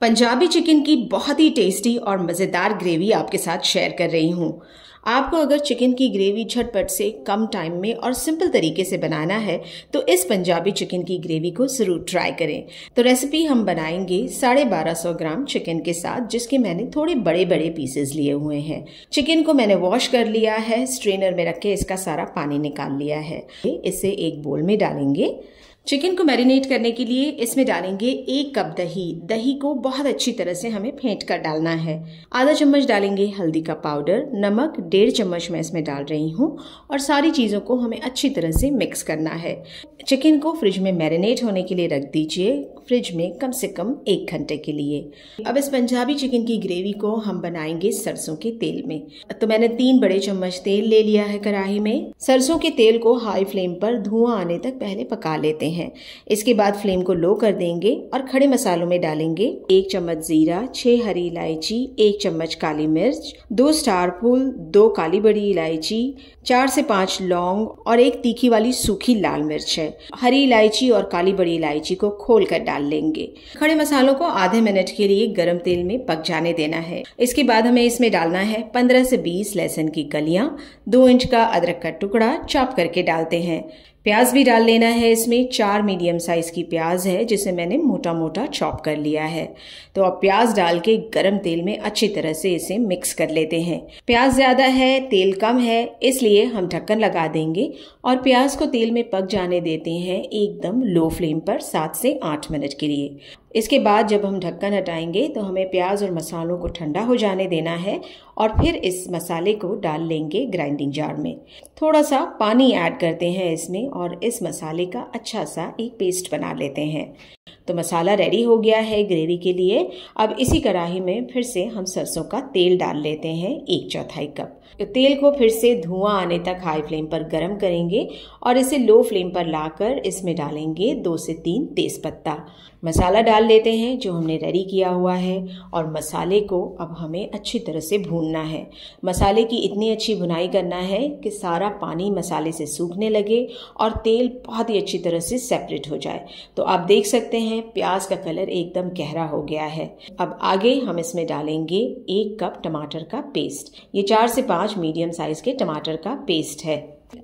Punjabi chicken की बहुत ही टेस्टी और मज़ेदार ग्रेवी आपके साथ शेयर कर रही हूँ आपको अगर चिकन की ग्रेवी झटपट से कम टाइम में और सिंपल तरीके से बनाना है तो इस पंजाबी चिकन की ग्रेवी को ज़रूर ट्राई करें तो रेसिपी हम बनाएंगे साढ़े बारह सौ ग्राम चिकन के साथ जिसके मैंने थोड़े बड़े बड़े पीसेस लिए हुए हैं चिकन को मैंने वॉश कर लिया है स्ट्रेनर में रख के इसका सारा पानी निकाल लिया है इसे एक बोल में डालेंगे चिकन को मैरिनेट करने के लिए इसमें डालेंगे एक कप दही दही को बहुत अच्छी तरह से हमें फेंट कर डालना है आधा चम्मच डालेंगे हल्दी का पाउडर नमक डेढ़ चम्मच मैं इसमें डाल रही हूँ और सारी चीज़ों को हमें अच्छी तरह से मिक्स करना है चिकन को फ्रिज में मैरिनेट होने के लिए रख दीजिए फ्रिज में कम से कम एक घंटे के लिए अब इस पंजाबी चिकन की ग्रेवी को हम बनाएंगे सरसों के तेल में तो मैंने तीन बड़े चम्मच तेल ले लिया है कढ़ाई में सरसों के तेल को हाई फ्लेम पर धुआं आने तक पहले पका लेते हैं हैं इसके बाद फ्लेम को लो कर देंगे और खड़े मसालों में डालेंगे एक चम्मच जीरा छह हरी इलायची एक चम्मच काली मिर्च दो स्टार फूल दो काली बड़ी इलायची चार से पाँच लौंग और एक तीखी वाली सूखी लाल मिर्च है हरी इलायची और काली बड़ी इलायची को खोल कर डाल लेंगे खड़े मसालों को आधे मिनट के लिए गर्म तेल में पक जाने देना है इसके बाद हमें इसमें डालना है पंद्रह से बीस लहसुन की गलियाँ दो इंच का अदरक का टुकड़ा चॉप करके डालते हैं प्याज भी डाल लेना है इसमें चार मीडियम साइज़ की प्याज है जिसे मैंने मोटा मोटा चॉप कर लिया है तो अब प्याज डाल के गरम तेल में अच्छी तरह से इसे मिक्स कर लेते हैं प्याज ज़्यादा है तेल कम है इसलिए हम ढक्कन लगा देंगे और प्याज को तेल में पक जाने देते हैं एकदम लो फ्लेम पर सात से आठ मिनट के लिए इसके बाद जब हम ढक्कन हटाएंगे तो हमें प्याज और मसालों को ठंडा हो जाने देना है और फिर इस मसाले को डाल लेंगे ग्राइंडिंग जार में थोड़ा सा पानी ऐड करते हैं इसमें और इस मसाले का अच्छा सा एक पेस्ट बना लेते हैं तो मसाला रेडी हो गया है ग्रेवी के लिए अब इसी कढ़ाही में फिर से हम सरसों का तेल डाल लेते हैं एक चौथाई कप तो तेल को फिर से धुआं आने तक हाई फ्लेम पर गर्म करेंगे और इसे लो फ्लेम पर लाकर इसमें डालेंगे दो से तीन तेज पत्ता मसाला डाल लेते हैं जो हमने रेडी किया हुआ है और मसाले को अब हमें अच्छी तरह से भूनना है मसाले की इतनी अच्छी भुनाई करना है कि सारा पानी मसाले से सूखने लगे और तेल बहुत ही अच्छी तरह से सेपरेट हो जाए तो आप देख सकते हैं हैं प्याज का कलर एकदम गहरा हो गया है अब आगे हम इसमें डालेंगे एक कप टमाटर का पेस्ट ये चार से पांच मीडियम साइज़ के टमाटर का पेस्ट है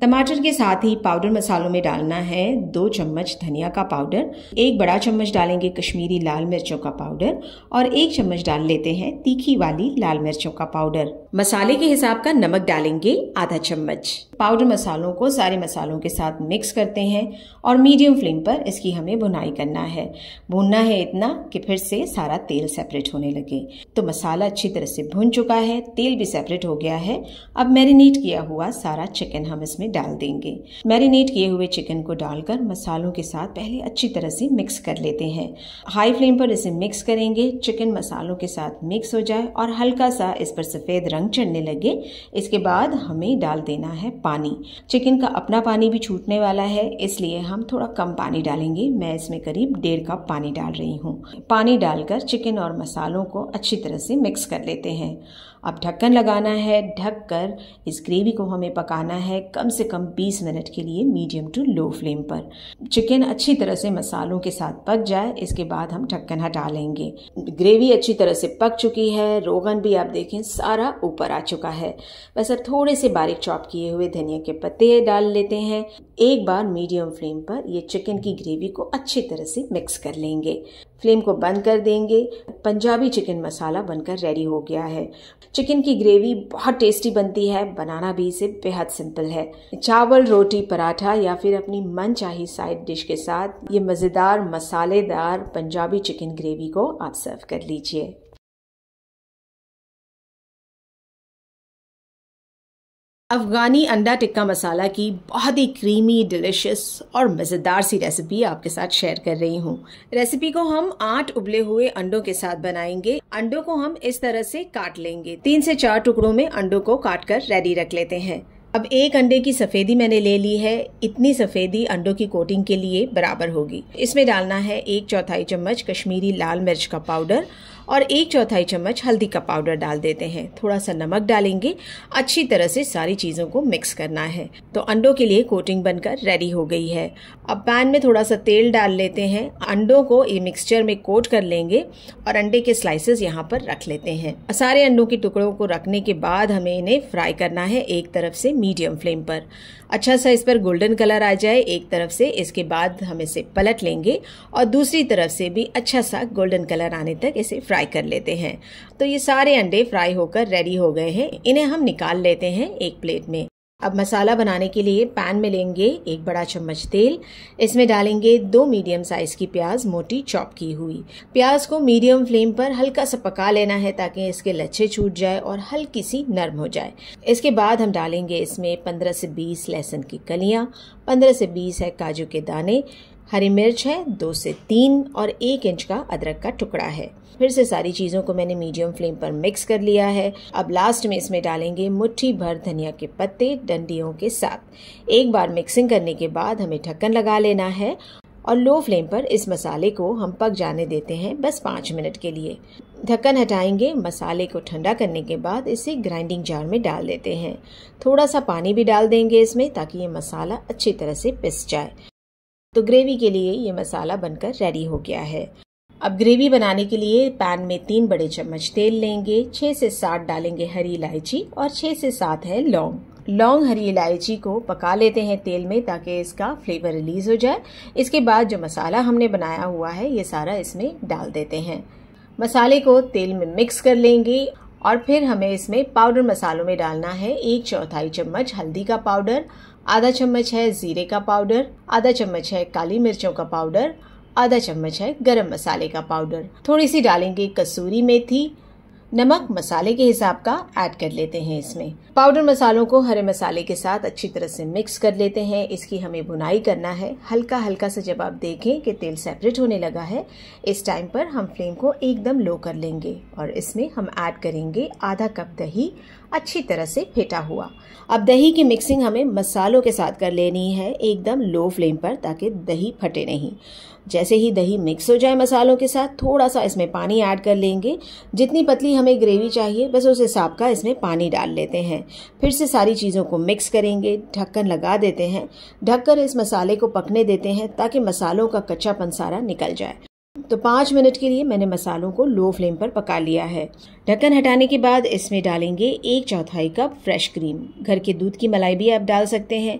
टमाटर के साथ ही पाउडर मसालों में डालना है दो चम्मच धनिया का पाउडर एक बड़ा चम्मच डालेंगे कश्मीरी लाल मिर्चों का पाउडर और एक चम्मच डाल लेते हैं तीखी वाली लाल मिर्चों का पाउडर मसाले के हिसाब का नमक डालेंगे आधा चम्मच पाउडर मसालों को सारे मसालों के साथ मिक्स करते हैं और मीडियम फ्लेम पर इसकी हमें भुनाई करना है भूनना है इतना कि फिर से सारा तेल सेपरेट होने लगे तो मसाला अच्छी तरह से भुन चुका है तेल भी सेपरेट हो गया है अब मैरिनेट किया हुआ सारा चिकन हम इसमें डाल देंगे मैरिनेट किए हुए चिकन को डालकर मसालों के साथ पहले अच्छी तरह से मिक्स कर लेते हैं हाई फ्लेम पर इसे मिक्स करेंगे चिकन मसालों के साथ मिक्स हो जाए और हल्का सा इस पर सफ़ेद रंग चढ़ने लगे इसके बाद हमें डाल देना है पानी चिकन का अपना पानी भी छूटने वाला है इसलिए हम थोड़ा कम पानी डालेंगे मैं इसमें करीब डेढ़ कप पानी डाल रही हूँ पानी डालकर चिकन और मसालों को अच्छी तरह से मिक्स कर लेते हैं अब ढक्कन लगाना है ढककर इस ग्रेवी को हमें पकाना है कम से कम 20 मिनट के लिए मीडियम टू लो फ्लेम पर चिकन अच्छी तरह से मसालों के साथ पक जाए इसके बाद हम ढक्कन हटा लेंगे ग्रेवी अच्छी तरह से पक चुकी है रोगन भी आप देखें सारा ऊपर आ चुका है बस अब थोड़े से बारीक चॉप किए हुए धनिया के पत्ते डाल लेते हैं एक बार मीडियम फ्लेम पर ये चिकन की ग्रेवी को अच्छी तरह से मिक्स कर लेंगे फ्लेम को बंद कर देंगे पंजाबी चिकन मसाला बनकर रेडी हो गया है चिकन की ग्रेवी बहुत टेस्टी बनती है बनाना भी इसे बेहद सिंपल है चावल रोटी पराठा या फिर अपनी मन चाही साइड डिश के साथ ये मज़ेदार मसालेदार पंजाबी चिकन ग्रेवी को आप सर्व कर लीजिए अफ़गानी अंडा टिक्का मसाला की बहुत ही क्रीमी डिलिशियस और मज़ेदार सी रेसिपी आपके साथ शेयर कर रही हूँ रेसिपी को हम आठ उबले हुए अंडों के साथ बनाएंगे अंडों को हम इस तरह से काट लेंगे तीन से चार टुकड़ों में अंडों को काट कर रेडी रख लेते हैं अब एक अंडे की सफ़ेदी मैंने ले ली है इतनी सफ़ेदी अंडों की कोटिंग के लिए बराबर होगी इसमें डालना है एक चौथाई चम्मच कश्मीरी लाल मिर्च का पाउडर और एक चौथाई चम्मच हल्दी का पाउडर डाल देते हैं थोड़ा सा नमक डालेंगे अच्छी तरह से सारी चीज़ों को मिक्स करना है तो अंडों के लिए कोटिंग बनकर रेडी हो गई है अब पैन में थोड़ा सा तेल डाल लेते हैं अंडों को ये मिक्सचर में कोट कर लेंगे और अंडे के स्लाइसेस यहाँ पर रख लेते हैं सारे अंडों के टुकड़ों को रखने के बाद हमें इन्हें फ्राई करना है एक तरफ से मीडियम फ्लेम पर अच्छा सा इस पर गोल्डन कलर आ जाए एक तरफ से इसके बाद हम इसे पलट लेंगे और दूसरी तरफ से भी अच्छा सा गोल्डन कलर आने तक इसे फ्राई कर लेते हैं तो ये सारे अंडे फ्राई होकर रेडी हो गए हैं इन्हें हम निकाल लेते हैं एक प्लेट में अब मसाला बनाने के लिए पैन में लेंगे एक बड़ा चम्मच तेल इसमें डालेंगे दो मीडियम साइज की प्याज मोटी चॉप की हुई प्याज को मीडियम फ्लेम पर हल्का सा पका लेना है ताकि इसके लच्छे छूट जाए और हल्की सी नर्म हो जाए इसके बाद हम डालेंगे इसमें 15 से 20 लहसुन की कलियां 15 से 20 है काजू के दाने हरी मिर्च है दो से तीन और एक इंच का अदरक का टुकड़ा है फिर से सारी चीज़ों को मैंने मीडियम फ्लेम पर मिक्स कर लिया है अब लास्ट में इसमें डालेंगे मुट्ठी भर धनिया के पत्ते डंडियों के साथ एक बार मिक्सिंग करने के बाद हमें ढक्कन लगा लेना है और लो फ्लेम पर इस मसाले को हम पक जाने देते हैं बस पाँच मिनट के लिए ढक्कन हटाएंगे मसाले को ठंडा करने के बाद इसे ग्राइंडिंग जार में डाल देते हैं थोड़ा सा पानी भी डाल देंगे इसमें ताकि ये मसाला अच्छी तरह से पिस जाए तो ग्रेवी के लिए ये मसाला बनकर रेडी हो गया है अब ग्रेवी बनाने के लिए पैन में तीन बड़े चम्मच तेल लेंगे छह से सात डालेंगे हरी इलायची और छह से सात है लौंग लौंग हरी इलायची को पका लेते हैं तेल में ताकि इसका फ्लेवर रिलीज हो जाए इसके बाद जो मसाला हमने बनाया हुआ है ये सारा इसमें डाल देते हैं मसाले को तेल में मिक्स कर लेंगे और फिर हमें इसमें पाउडर मसालों में डालना है एक चौथाई चम्मच हल्दी का पाउडर आधा चम्मच है ज़ीरे का पाउडर आधा चम्मच है काली मिर्चों का पाउडर आधा चम्मच है गरम मसाले का पाउडर थोड़ी सी डालेंगे कसूरी मेथी नमक मसाले के हिसाब का ऐड कर लेते हैं इसमें पाउडर मसालों को हरे मसाले के साथ अच्छी तरह से मिक्स कर लेते हैं इसकी हमें बुनाई करना है हल्का हल्का सा जब आप देखें कि तेल सेपरेट होने लगा है इस टाइम पर हम फ्लेम को एकदम लो कर लेंगे और इसमें हम ऐड करेंगे आधा कप दही अच्छी तरह से फेटा हुआ अब दही की मिक्सिंग हमें मसालों के साथ कर लेनी है एकदम लो फ्लेम पर ताकि दही फटे नहीं जैसे ही दही मिक्स हो जाए मसालों के साथ थोड़ा सा इसमें पानी ऐड कर लेंगे जितनी पतली हमें ग्रेवी चाहिए बस उस हिसाब का इसमें पानी डाल लेते हैं हैं फिर से सारी चीज़ों को मिक्स करेंगे ढक्कन लगा देते हैं ढककर इस मसाले को पकने देते हैं ताकि मसालों का कच्चापन सारा निकल जाए तो पाँच मिनट के लिए मैंने मसालों को लो फ्लेम पर पका लिया है ढक्कन हटाने के बाद इसमें डालेंगे एक चौथाई कप फ्रेश क्रीम घर के दूध की मलाई भी आप डाल सकते हैं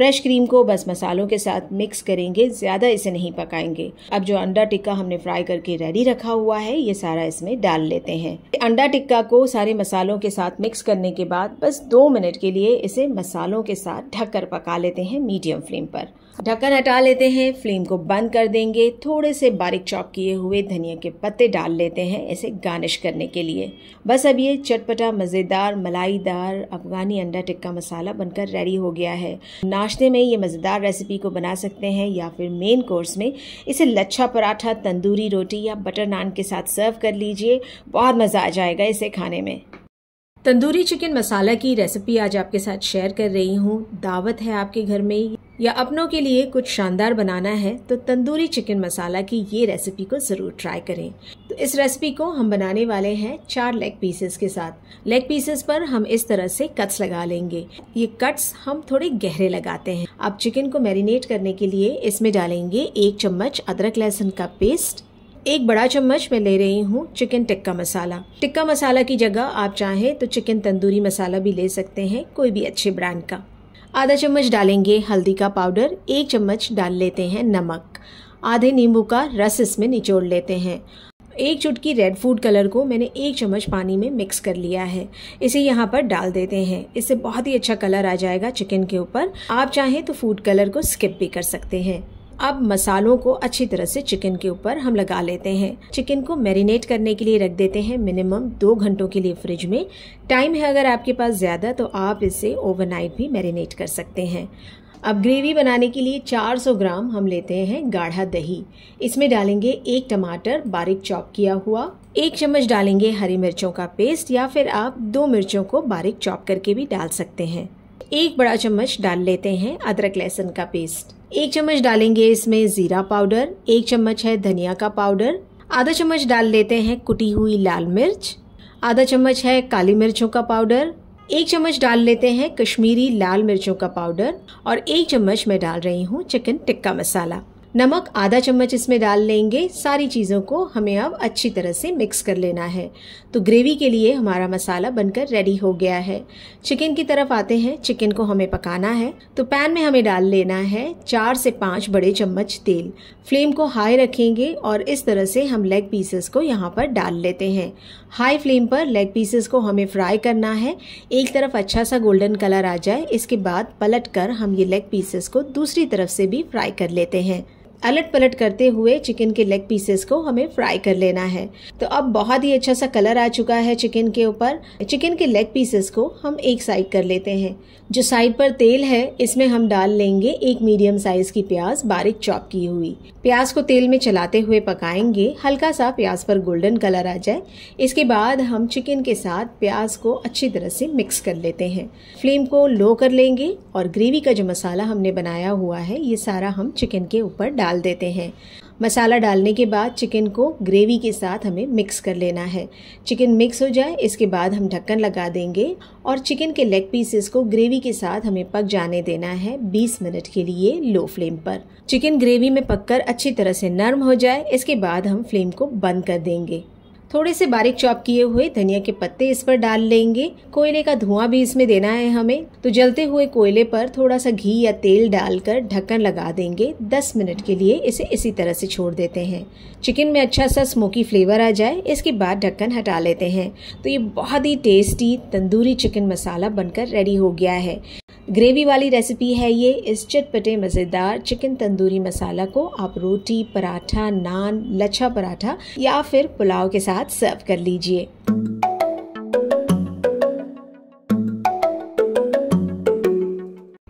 फ्रेश क्रीम को बस मसालों के साथ मिक्स करेंगे ज़्यादा इसे नहीं पकाएंगे अब जो अंडा टिक्का हमने फ्राई करके रेडी रखा हुआ है ये सारा इसमें डाल लेते हैं अंडा टिक्का को सारे मसालों के साथ मिक्स करने के बाद बस दो मिनट के लिए इसे मसालों के साथ ढककर पका लेते हैं मीडियम फ्लेम पर ढक्कन हटा लेते हैं फ्लेम को बंद कर देंगे थोड़े से बारीक चॉप किए हुए धनिया के पत्ते डाल लेते हैं इसे गार्निश करने के लिए बस अब ये चटपटा मज़ेदार मलाईदार अफगानी अंडा टिक्का मसाला बनकर रेडी हो गया है नाश्ते में ये मज़ेदार रेसिपी को बना सकते हैं या फिर मेन कोर्स में इसे लच्छा पराठा तंदूरी रोटी या बटर नान के साथ सर्व कर लीजिए बहुत मज़ा आ जाएगा इसे खाने में तंदूरी चिकन मसाला की रेसिपी आज आपके साथ शेयर कर रही हूँ दावत है आपके घर में या अपनों के लिए कुछ शानदार बनाना है तो तंदूरी चिकन मसाला की ये रेसिपी को ज़रूर ट्राई करें तो इस रेसिपी को हम बनाने वाले हैं चार लेग पीसेस के साथ लेग पीसेस पर हम इस तरह से कट्स लगा लेंगे ये कट्स हम थोड़े गहरे लगाते हैं अब चिकन को मैरिनेट करने के लिए इसमें डालेंगे एक चम्मच अदरक लहसुन का पेस्ट एक बड़ा चम्मच मैं ले रही हूँ चिकन टिक्का मसाला टिक्का मसाला की जगह आप चाहें तो चिकन तंदूरी मसाला भी ले सकते हैं कोई भी अच्छे ब्रांड का आधा चम्मच डालेंगे हल्दी का पाउडर एक चम्मच डाल लेते हैं नमक आधे नींबू का रस इसमें निचोड़ लेते हैं एक चुटकी रेड फूड कलर को मैंने एक चम्मच पानी में मिक्स कर लिया है इसे यहाँ पर डाल देते हैं इससे बहुत ही अच्छा कलर आ जाएगा चिकन के ऊपर आप चाहें तो फूड कलर को स्किप भी कर सकते हैं अब मसालों को अच्छी तरह से चिकन के ऊपर हम लगा लेते हैं चिकन को मैरिनेट करने के लिए रख देते हैं मिनिमम दो घंटों के लिए फ्रिज में टाइम है अगर आपके पास ज़्यादा तो आप इसे ओवरनाइट भी मैरिनेट कर सकते हैं अब ग्रेवी बनाने के लिए 400 ग्राम हम लेते हैं गाढ़ा दही इसमें डालेंगे एक टमाटर बारीक चॉप किया हुआ एक चम्मच डालेंगे हरी मिर्चों का पेस्ट या फिर आप दो मिर्चों को बारीक चॉप करके भी डाल सकते हैं एक बड़ा चम्मच डाल लेते हैं अदरक लहसुन का पेस्ट एक चम्मच डालेंगे इसमें ज़ीरा पाउडर एक चम्मच है धनिया का पाउडर आधा चम्मच डाल लेते हैं कुटी हुई लाल मिर्च आधा चम्मच है काली मिर्चों का पाउडर एक चम्मच डाल लेते हैं कश्मीरी लाल मिर्चों का पाउडर और एक चम्मच मैं डाल रही हूँ चिकन टिक्का मसाला नमक आधा चम्मच इसमें डाल लेंगे सारी चीज़ों को हमें अब अच्छी तरह से मिक्स कर लेना है तो ग्रेवी के लिए हमारा मसाला बनकर रेडी हो गया है चिकन की तरफ आते हैं चिकन को हमें पकाना है तो पैन में हमें डाल लेना है चार से पाँच बड़े चम्मच तेल फ्लेम को हाई रखेंगे और इस तरह से हम लेग पीसेस को यहाँ पर डाल लेते हैं हाई फ्लेम पर लेग पीसेस को हमें फ्राई करना है एक तरफ अच्छा सा गोल्डन कलर आ जाए इसके बाद पलट कर हम ये लेग पीसेस को दूसरी तरफ से भी फ्राई कर लेते हैं अलट पलट करते हुए चिकन के लेग पीसेस को हमें फ्राई कर लेना है तो अब बहुत ही अच्छा सा कलर आ चुका है चिकन के ऊपर चिकन के लेग पीसेस को हम एक साइड कर लेते हैं जो साइड पर तेल है इसमें हम डाल लेंगे एक मीडियम साइज की प्याज बारीक चॉप की हुई प्याज को तेल में चलाते हुए पकाएंगे हल्का सा प्याज पर गोल्डन कलर आ जाए इसके बाद हम चिकन के साथ प्याज को अच्छी तरह से मिक्स कर लेते हैं फ्लेम को लो कर लेंगे और ग्रेवी का जो मसाला हमने बनाया हुआ है ये सारा हम चिकन के ऊपर डाल डाल देते हैं मसाला डालने के बाद चिकन को ग्रेवी के साथ हमें मिक्स कर लेना है चिकन मिक्स हो जाए इसके बाद हम ढक्कन लगा देंगे और चिकन के लेग पीसेस को ग्रेवी के साथ हमें पक जाने देना है 20 मिनट के लिए लो फ्लेम पर चिकन ग्रेवी में पककर अच्छी तरह से नर्म हो जाए इसके बाद हम फ्लेम को बंद कर देंगे थोड़े से बारीक चॉप किए हुए धनिया के पत्ते इस पर डाल लेंगे कोयले का धुआं भी इसमें देना है हमें तो जलते हुए कोयले पर थोड़ा सा घी या तेल डालकर ढक्कन लगा देंगे 10 मिनट के लिए इसे इसी तरह से छोड़ देते हैं चिकन में अच्छा सा स्मोकी फ्लेवर आ जाए इसके बाद ढक्कन हटा लेते हैं तो ये बहुत ही टेस्टी तंदूरी चिकन मसाला बनकर रेडी हो गया है ग्रेवी वाली रेसिपी है ये इस चटपटे मज़ेदार चिकन तंदूरी मसाला को आप रोटी पराठा नान लच्छा पराठा या फिर पुलाव के साथ सर्व कर लीजिए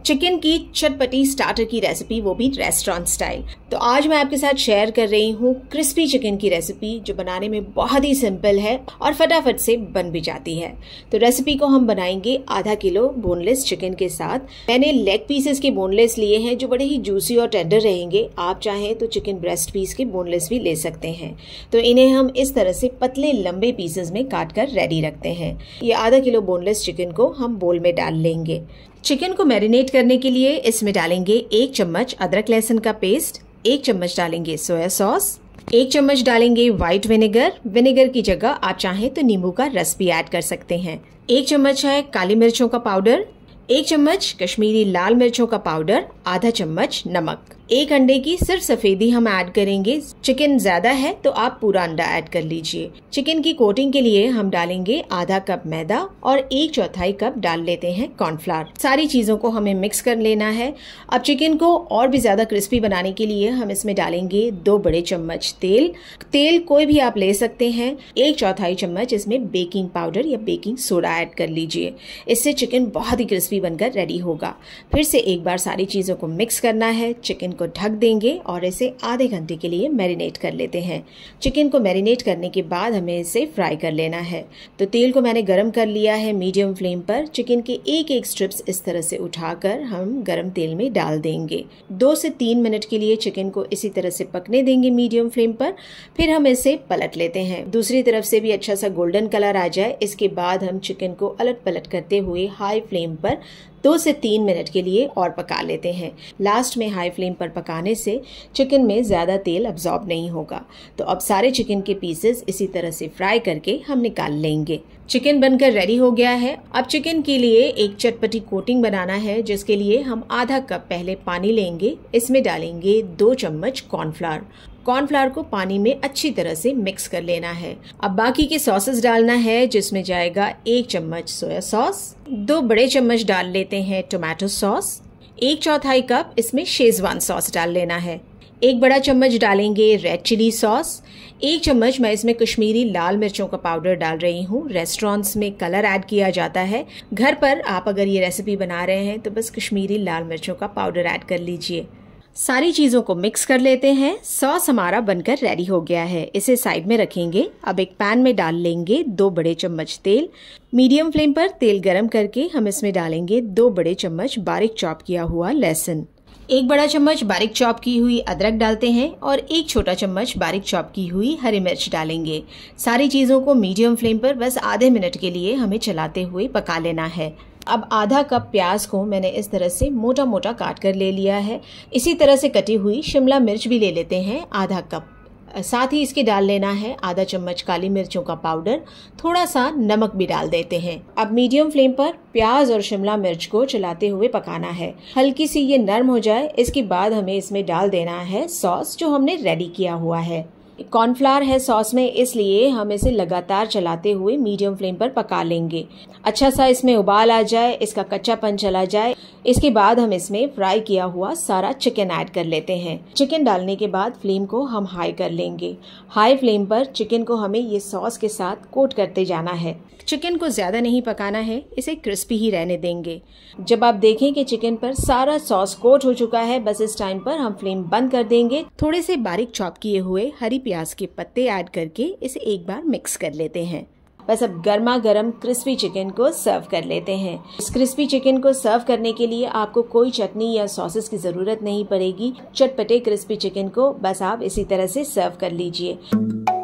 चिकन की चटपटी स्टार्टर की रेसिपी वो भी रेस्टोरेंट स्टाइल तो आज मैं आपके साथ शेयर कर रही हूँ क्रिस्पी चिकन की रेसिपी जो बनाने में बहुत ही सिंपल है और फटाफट से बन भी जाती है तो रेसिपी को हम बनाएंगे आधा किलो बोनलेस चिकन के साथ मैंने लेग पीसेस के बोनलेस लिए हैं जो बड़े ही जूसी और टेंडर रहेंगे आप चाहें तो चिकन ब्रेस्ट पीस के बोनलेस भी ले सकते हैं तो इन्हें हम इस तरह से पतले लंबे पीसेस में काट कर रेडी रखते हैं ये आधा किलो बोनलेस चिकन को हम बोल में डाल लेंगे चिकन को मैरिनेट करने के लिए इसमें डालेंगे एक चम्मच अदरक लहसुन का पेस्ट एक चम्मच डालेंगे सोया सॉस एक चम्मच डालेंगे व्हाइट विनेगर विनेगर की जगह आप चाहें तो नींबू का रस भी ऐड कर सकते हैं एक चम्मच है काली मिर्चों का पाउडर एक चम्मच कश्मीरी लाल मिर्चों का पाउडर आधा चम्मच नमक एक अंडे की सिर्फ सफेदी हम ऐड करेंगे चिकन ज्यादा है तो आप पूरा अंडा ऐड कर लीजिए चिकन की कोटिंग के लिए हम डालेंगे आधा कप मैदा और एक चौथाई कप डाल लेते हैं कॉर्नफ्लावर सारी चीजों को हमें मिक्स कर लेना है अब चिकन को और भी ज्यादा क्रिस्पी बनाने के लिए हम इसमें डालेंगे दो बड़े चम्मच तेल तेल कोई भी आप ले सकते हैं एक चौथाई चम्मच इसमें बेकिंग पाउडर या बेकिंग सोडा ऐड कर लीजिए इससे चिकन बहुत ही क्रिस्पी बनकर रेडी होगा फिर से एक बार सारी चीजों को मिक्स करना है चिकन को ढक देंगे और इसे आधे घंटे के लिए मैरिनेट कर लेते हैं चिकन को मैरिनेट करने के बाद हमें इसे फ्राई कर लेना है तो तेल को मैंने गरम कर लिया है मीडियम फ्लेम पर चिकन के एक एक स्ट्रिप्स इस तरह से उठाकर हम गर्म तेल में डाल देंगे दो से तीन मिनट के लिए चिकन को इसी तरह से पकने देंगे मीडियम फ्लेम पर फिर हम इसे पलट लेते हैं दूसरी तरफ से भी अच्छा सा गोल्डन कलर आ जाए इसके बाद हम चिकन को अलट पलट करते हुए हाई फ्लेम पर दो से तीन मिनट के लिए और पका लेते हैं लास्ट में हाई फ्लेम पर पकाने से चिकन में ज़्यादा तेल अब्जॉर्ब नहीं होगा तो अब सारे चिकन के पीसेस इसी तरह से फ्राई करके हम निकाल लेंगे चिकन बनकर रेडी हो गया है अब चिकन के लिए एक चटपटी कोटिंग बनाना है जिसके लिए हम आधा कप पहले पानी लेंगे इसमें डालेंगे दो चम्मच कॉर्नफ्लावर कॉर्नफ्लावर को पानी में अच्छी तरह से मिक्स कर लेना है अब बाकी के सॉसेस डालना है जिसमें जाएगा एक चम्मच सोया सॉस दो बड़े चम्मच डाल लेते हैं टोमेटो सॉस एक चौथाई कप इसमें शेजवान सॉस डाल लेना है एक बड़ा चम्मच डालेंगे रेड चिली सॉस एक चम्मच मैं इसमें कश्मीरी लाल मिर्चों का पाउडर डाल रही हूँ रेस्टोरेंट्स में कलर ऐड किया जाता है घर पर आप अगर ये रेसिपी बना रहे हैं तो बस कश्मीरी लाल मिर्चों का पाउडर ऐड कर लीजिए सारी चीज़ों को मिक्स कर लेते हैं सॉस हमारा बनकर रेडी हो गया है इसे साइड में रखेंगे अब एक पैन में डाल लेंगे दो बड़े चम्मच तेल मीडियम फ्लेम पर तेल गरम करके हम इसमें डालेंगे दो बड़े चम्मच बारीक चॉप किया हुआ लहसुन एक बड़ा चम्मच बारीक चॉप की हुई अदरक डालते हैं और एक छोटा चम्मच बारीक चॉप की हुई हरी मिर्च डालेंगे सारी चीज़ों को मीडियम फ्लेम पर बस आधे मिनट के लिए हमें चलाते हुए पका लेना है अब आधा कप प्याज को मैंने इस तरह से मोटा मोटा काट कर ले लिया है इसी तरह से कटी हुई शिमला मिर्च भी ले लेते हैं आधा कप साथ ही इसके डाल लेना है आधा चम्मच काली मिर्चों का पाउडर थोड़ा सा नमक भी डाल देते हैं अब मीडियम फ्लेम पर प्याज और शिमला मिर्च को चलाते हुए पकाना है हल्की सी ये नर्म हो जाए इसके बाद हमें इसमें डाल देना है सॉस जो हमने रेडी किया हुआ है कॉर्नफ्लावर है सॉस में इसलिए हम इसे लगातार चलाते हुए मीडियम फ्लेम पर पका लेंगे अच्छा सा इसमें उबाल आ जाए इसका कच्चापन चला जाए इसके बाद हम इसमें फ्राई किया हुआ सारा चिकन ऐड कर लेते हैं चिकन डालने के बाद फ्लेम को हम हाई कर लेंगे हाई फ्लेम पर चिकन को हमें ये सॉस के साथ कोट करते जाना है चिकन को ज़्यादा नहीं पकाना है इसे क्रिस्पी ही रहने देंगे जब आप देखें कि चिकन पर सारा सॉस कोट हो चुका है बस इस टाइम पर हम फ्लेम बंद कर देंगे थोड़े से बारीक चॉप किए हुए हरी प्याज के पत्ते ऐड करके इसे एक बार मिक्स कर लेते हैं बस अब गर्मा गर्म क्रिस्पी चिकन को सर्व कर लेते हैं इस क्रिस्पी चिकन को सर्व करने के लिए आपको कोई चटनी या सॉसेस की ज़रूरत नहीं पड़ेगी चटपटे क्रिस्पी चिकन को बस आप इसी तरह से सर्व कर लीजिए